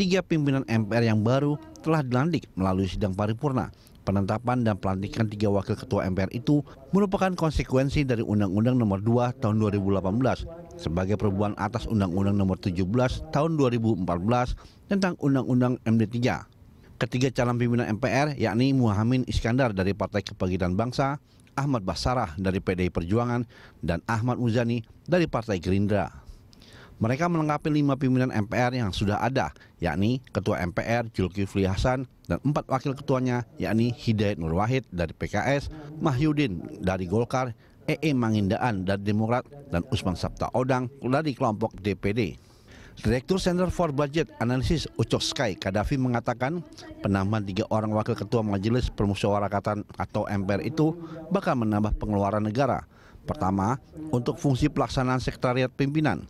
tiga pimpinan MPR yang baru telah dilantik melalui sidang paripurna. Penetapan dan pelantikan tiga wakil ketua MPR itu merupakan konsekuensi dari Undang-Undang Nomor 2 Tahun 2018 sebagai perubahan atas Undang-Undang Nomor 17 Tahun 2014 tentang Undang-Undang MD3 ketiga calon pimpinan MPR yakni Muhammad Iskandar dari Partai Kebangkitan Bangsa, Ahmad Basarah dari PDI Perjuangan, dan Ahmad Muzani dari Partai Gerindra. Mereka melengkapi lima pimpinan MPR yang sudah ada, yakni Ketua MPR Julkifli Hasan dan empat wakil ketuanya, yakni Hidayat Nur Wahid dari PKS, Mahyudin dari Golkar, EE e Mangindaan dari Demokrat, dan Usman Sabta Odang dari kelompok DPD. Direktur Center for Budget Analysis Ucok Sky Kadafi mengatakan penambahan tiga orang wakil ketua Majelis Permusyawaratan atau MPR itu bakal menambah pengeluaran negara. Pertama, untuk fungsi pelaksanaan sekretariat pimpinan.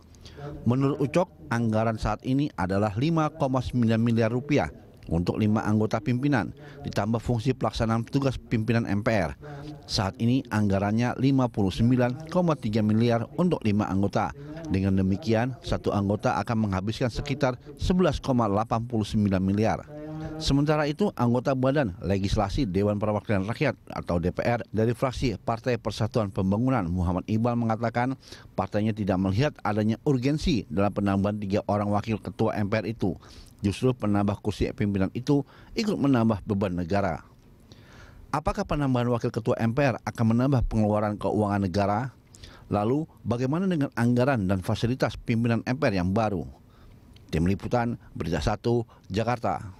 Menurut Ucok, anggaran saat ini adalah 5,9 miliar rupiah untuk lima anggota pimpinan, ditambah fungsi pelaksanaan tugas pimpinan MPR. Saat ini anggarannya 59,3 miliar untuk lima anggota. Dengan demikian, satu anggota akan menghabiskan sekitar 11,89 miliar. Sementara itu, anggota Badan Legislasi Dewan Perwakilan Rakyat atau DPR dari fraksi Partai Persatuan Pembangunan Muhammad Iqbal mengatakan partainya tidak melihat adanya urgensi dalam penambahan tiga orang wakil ketua MPR itu. Justru penambah kursi pimpinan itu ikut menambah beban negara. Apakah penambahan wakil ketua MPR akan menambah pengeluaran keuangan negara? Lalu, bagaimana dengan anggaran dan fasilitas pimpinan MPR yang baru? Tim Liputan, Berita 1, Jakarta.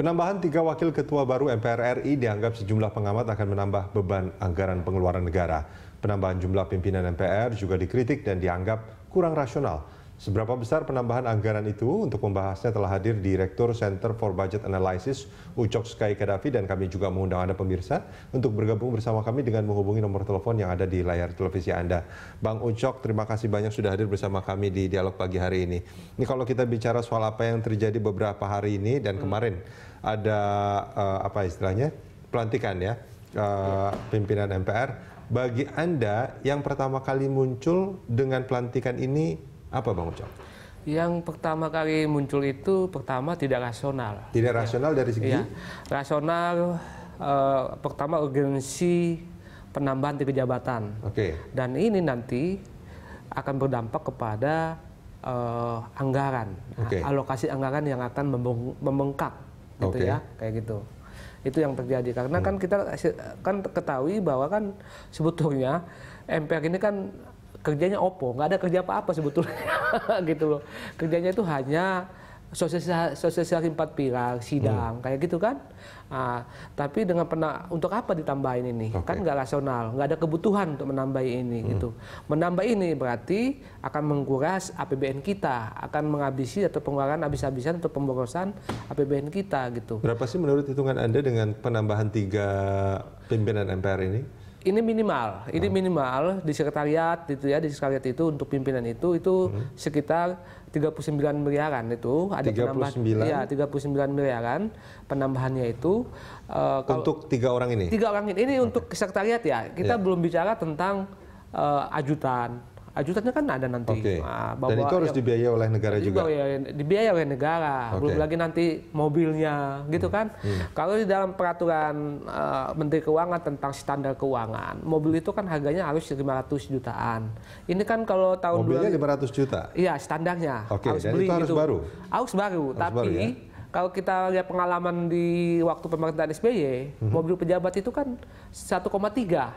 Penambahan tiga wakil ketua baru MPR RI dianggap sejumlah pengamat akan menambah beban anggaran pengeluaran negara. Penambahan jumlah pimpinan MPR juga dikritik dan dianggap kurang rasional. Seberapa besar penambahan anggaran itu? Untuk membahasnya telah hadir Direktur Center for Budget Analysis Ucok Sky Kadafi dan kami juga mengundang Anda pemirsa untuk bergabung bersama kami dengan menghubungi nomor telepon yang ada di layar televisi Anda. Bang Ucok, terima kasih banyak sudah hadir bersama kami di dialog pagi hari ini. Ini kalau kita bicara soal apa yang terjadi beberapa hari ini dan hmm. kemarin. Hmm ada uh, apa istilahnya pelantikan ya uh, pimpinan MPR. Bagi anda yang pertama kali muncul dengan pelantikan ini apa bang Ucok? Yang pertama kali muncul itu pertama tidak rasional. Tidak ya. rasional ya. dari segi? Ya. Rasional uh, pertama urgensi penambahan tiga jabatan. Oke. Okay. Dan ini nanti akan berdampak kepada uh, anggaran, okay. alokasi anggaran yang akan membengkak gitu okay. ya kayak gitu itu yang terjadi karena kan hmm. kan kita kan ketahui bahwa kan sebetulnya MPR ini kan kerjanya opo nggak ada kerja apa-apa sebetulnya gitu loh kerjanya itu hanya sosialisasi, sosialisasi empat pilar, sidang, hmm. kayak gitu kan. Nah, tapi dengan pena, untuk apa ditambahin ini? Okay. Kan nggak rasional, nggak ada kebutuhan untuk menambah ini hmm. gitu. Menambah ini berarti akan menguras APBN kita, akan menghabisi atau pengeluaran habis-habisan untuk pemborosan APBN kita gitu. Berapa sih menurut hitungan Anda dengan penambahan tiga pimpinan MPR ini? ini minimal, ini hmm. minimal di sekretariat itu ya, di sekretariat itu untuk pimpinan itu itu hmm. sekitar 39 miliaran itu ada 39. penambahan ya 39 miliaran penambahannya itu uh, kalau, untuk tiga orang ini. Tiga orang ini ini okay. untuk sekretariat ya. Kita yeah. belum bicara tentang uh, ajutan, ajutannya kan ada nanti. Okay. Nah, bawa, Dan itu harus ya, dibiayai oleh negara juga. Ya, dibiayai oleh negara. Okay. Belum lagi nanti mobilnya, gitu hmm. kan. Hmm. Kalau di dalam peraturan uh, Menteri Keuangan tentang standar keuangan, mobil itu kan harganya harus 500 jutaan. Ini kan kalau tahun mobilnya 2000, 500 juta. Iya, standarnya. Oke, okay. harus Dan beli itu harus gitu. baru. Harus baru, harus tapi baru, ya? Kalau kita lihat pengalaman di waktu pemerintahan SBY, mm-hmm. mobil pejabat itu kan 1,3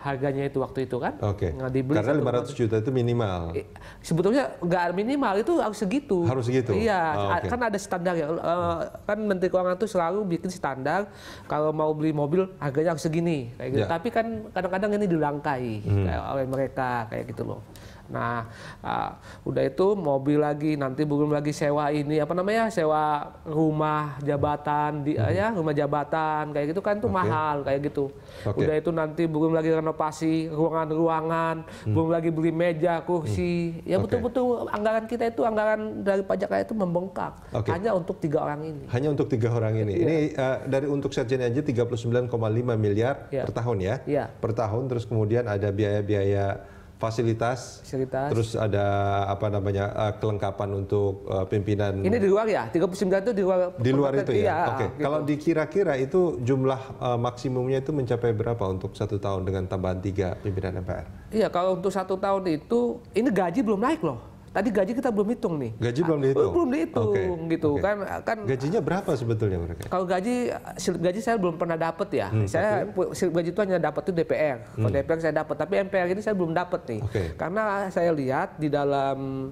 harganya itu waktu itu kan. Oke. Okay. Nah, Karena 1, 500 juta itu minimal. Sebetulnya nggak minimal itu harus segitu. Harus segitu. Iya, oh, okay. kan ada standar ya. Eh, kan Menteri Keuangan itu selalu bikin standar kalau mau beli mobil harganya harus segini kayak gitu. Yeah. Tapi kan kadang-kadang ini dilangkai mm. oleh mereka kayak gitu loh. Nah, uh, udah itu mobil lagi, nanti belum lagi sewa ini apa namanya? sewa rumah jabatan di hmm. ya, rumah jabatan kayak gitu kan itu okay. mahal kayak gitu. Okay. Udah itu nanti belum lagi renovasi ruangan-ruangan, hmm. belum lagi beli meja, kursi. Hmm. Ya betul-betul okay. anggaran kita itu anggaran dari pajak raya itu membengkak okay. hanya untuk tiga orang ini. Hanya untuk tiga orang ini. Iya. Ini uh, dari untuk sekjen aja 39,5 miliar ya. per tahun ya. ya, Per tahun terus kemudian ada biaya-biaya fasilitas, fasilitas. terus ada apa namanya uh, kelengkapan untuk uh, pimpinan. Ini di luar ya, 39 itu di luar. Di luar itu ya. Iya, Oke. Okay. Gitu. Kalau dikira-kira itu jumlah uh, maksimumnya itu mencapai berapa untuk satu tahun dengan tambahan tiga pimpinan MPR? Iya, kalau untuk satu tahun itu ini gaji belum naik loh. Tadi gaji kita belum hitung nih. Gaji belum ah, dihitung. Belum dihitung okay. gitu okay. kan kan Gajinya berapa sebetulnya mereka? Kalau gaji slip gaji saya belum pernah dapat ya. Hmm, saya okay. slip gaji itu hanya dapat itu DPR. Kalau hmm. DPR saya dapat, tapi MPR ini saya belum dapat nih. Okay. Karena saya lihat di dalam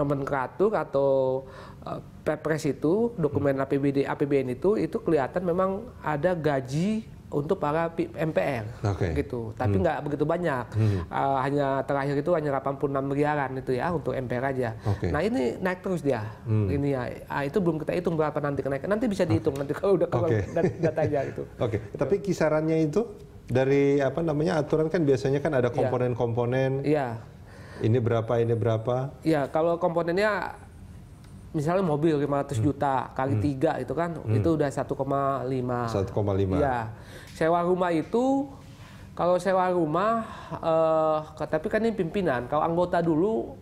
nomenklatur atau uh, eh, Perpres itu, dokumen hmm. APBD APBN itu itu kelihatan memang ada gaji untuk para MPR okay. gitu tapi hmm. nggak hmm. begitu banyak hmm. uh, hanya terakhir itu hanya 86 miliaran itu ya untuk MPR aja okay. nah ini naik terus dia hmm. ini ya uh, itu belum kita hitung berapa nanti kenaikan nanti bisa ah. dihitung nanti kalau udah kalau okay. data itu. gitu oke okay. tapi kisarannya itu dari apa namanya aturan kan biasanya kan ada iya. komponen-komponen iya ini berapa ini berapa ya kalau komponennya misalnya mobil 500 hmm. juta kali hmm. tiga hmm. itu kan hmm. itu udah 1,5 1,5 ya sewa rumah itu kalau sewa rumah eh, tapi kan ini pimpinan kalau anggota dulu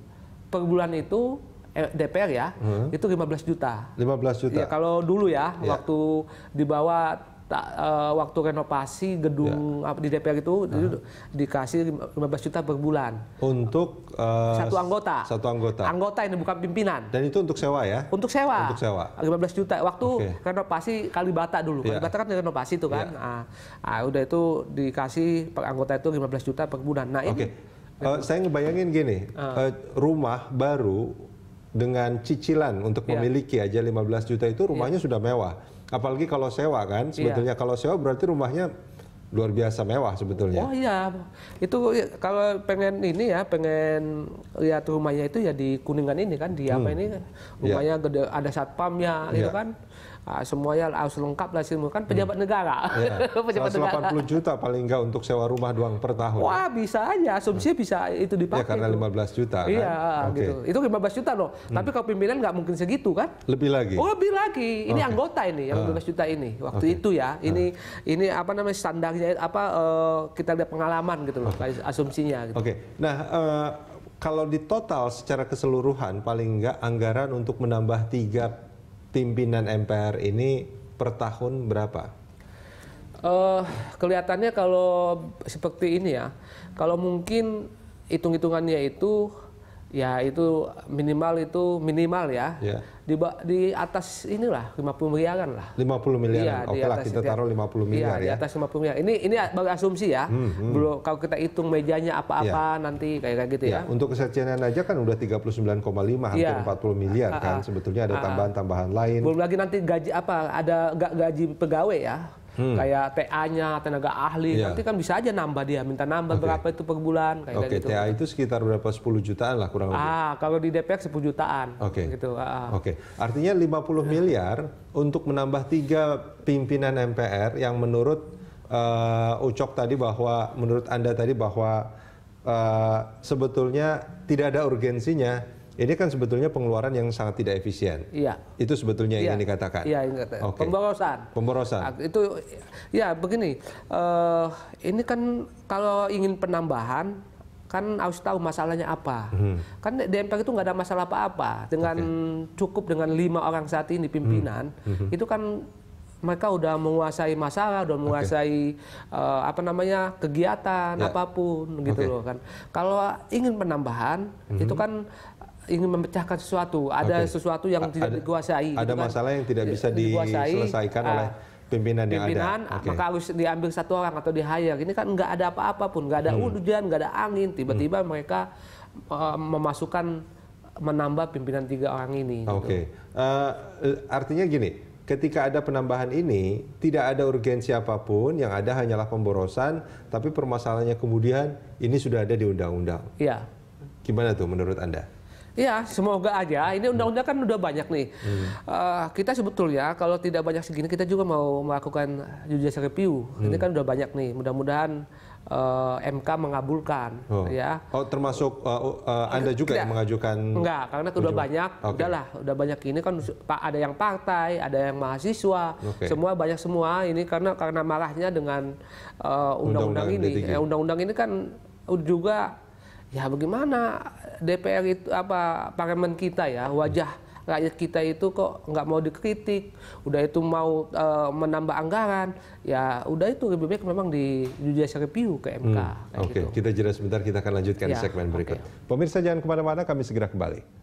per bulan itu eh, DPR ya hmm. itu 15 juta 15 juta ya, kalau dulu ya, ya. waktu dibawa tak, uh, eh, waktu renovasi gedung ya. di DPR itu uh. dikasih 15 juta per bulan untuk uh, satu anggota satu anggota anggota ini bukan pimpinan dan itu untuk sewa ya untuk sewa untuk sewa 15 juta waktu okay. renovasi Kalibata dulu ya. Kalibata kan renovasi itu kan ya. ah, nah, udah itu dikasih per anggota itu 15 juta per bulan nah okay. ini Uh, saya ngebayangin gini, uh. Uh, rumah baru dengan cicilan untuk yeah. memiliki aja 15 juta itu rumahnya yeah. sudah mewah Apalagi kalau sewa kan, sebetulnya iya. kalau sewa berarti rumahnya luar biasa mewah sebetulnya. Oh iya, itu ya, kalau pengen ini ya, pengen lihat rumahnya itu ya di Kuningan ini kan, di hmm. apa ini ya. rumahnya yeah. gede, ada satpamnya yeah. gitu kan. Nah, semuanya harus lengkap lah semua kan pejabat hmm. negara. Yeah. pejabat juta paling enggak untuk sewa rumah doang per tahun. Wah, bisa aja asumsi hmm. bisa itu ya, dipakai. Ya karena 15 juta kan. Iya, okay. gitu. Itu 15 juta loh. Hmm. Tapi kalau pimpinan nggak mungkin segitu kan? Lebih lagi. Oh, lebih lagi. Ini okay. anggota ini yang 15 ah. juta ini. Waktu okay. itu ya. Ini ah. ini apa namanya standar apa uh, kita lihat pengalaman gitu loh okay. Oh. asumsinya. Gitu. Oke. Okay. Nah uh, kalau di total secara keseluruhan paling nggak anggaran untuk menambah tiga pimpinan MPR ini per tahun berapa? Uh, kelihatannya kalau seperti ini ya, kalau mungkin hitung-hitungannya itu ya itu minimal itu minimal ya. ya. Di, di atas inilah 50 miliaran lah. 50 iya, iya, miliar. Ya, Oke lah kita taruh 50 miliar ya. ya. Di atas 50 miliar. Ini ini bagi asumsi ya. Hmm, hmm. kalau kita hitung mejanya apa-apa ya. nanti kayak kayak gitu ya. ya. Untuk kesetiaan aja kan udah 39,5 hampir ya. 40 miliar ah, kan. Ah. Sebetulnya ada ah, tambahan-tambahan lain. Belum lagi nanti gaji apa ada gaji pegawai ya hmm. kayak TA-nya tenaga ahli yeah. nanti kan bisa aja nambah dia minta nambah okay. berapa itu per bulan kayak okay. gitu. TA itu sekitar berapa 10 jutaan lah kurang lebih. Ah, kalau di DPR 10 jutaan. Oke. Okay. Gitu. Ah. ah. Oke. Okay. Artinya 50 iya. miliar untuk menambah tiga pimpinan MPR yang menurut uh, Ucok tadi bahwa menurut Anda tadi bahwa uh, sebetulnya tidak ada urgensinya ini kan sebetulnya pengeluaran yang sangat tidak efisien. Iya. Itu sebetulnya yang iya. dikatakan. Iya, yang dikatakan. Okay. Pemborosan. Pemborosan. Nah, itu ya begini. Uh, ini kan kalau ingin penambahan kan harus tahu masalahnya apa. Hmm. Kan DMP itu nggak ada masalah apa-apa dengan okay. cukup dengan lima orang saat ini pimpinan Hmm. hmm. itu kan mereka udah menguasai masalah, udah menguasai okay. uh, eh, apa namanya kegiatan yeah. apapun gitu okay. loh kan. Kalau ingin penambahan mm-hmm. itu kan ingin memecahkan sesuatu, ada okay. sesuatu yang A- tidak ada, dikuasai. Gitu ada gitu masalah kan. yang tidak bisa dikuasai, diselesaikan uh, oleh pimpinan, yang pimpinan yang ah, ada. Okay. maka harus diambil satu orang atau di hire. Ini kan nggak ada apa-apa pun, nggak ada hmm. hujan, nggak ada angin, tiba-tiba hmm. mereka uh, memasukkan menambah pimpinan tiga orang ini. Gitu. Oke, okay. gitu. uh, eh, artinya gini ketika ada penambahan ini tidak ada urgensi apapun yang ada hanyalah pemborosan tapi permasalahannya kemudian ini sudah ada di undang-undang. Iya. -undang. Gimana tuh menurut Anda? Iya, semoga aja. Ini undang-undang kan udah banyak nih. Hmm. Uh, kita sebetulnya kalau tidak banyak segini kita juga mau melakukan judicial review. Hmm. Ini kan udah banyak nih. Mudah-mudahan uh, eh, MK mengabulkan oh. ya. Oh termasuk uh, uh, Anda juga Tidak. yang mengajukan? Enggak, karena kedua banyak. Okay. Udahlah, udah banyak ini kan Pak, ada yang partai, ada yang mahasiswa, okay. semua banyak semua ini karena karena marahnya dengan undang-undang uh, undang -undang undang ini. Undang-undang ya, ini kan juga ya bagaimana DPR itu apa parlemen kita ya wajah rakyat kita itu kok nggak mau dikritik udah itu mau e, menambah anggaran ya udah itu lebih baik memang di judicial review ke MK hmm. oke okay. gitu. kita jeda sebentar kita akan lanjutkan ya, di segmen berikut okay. pemirsa jangan kemana-mana kami segera kembali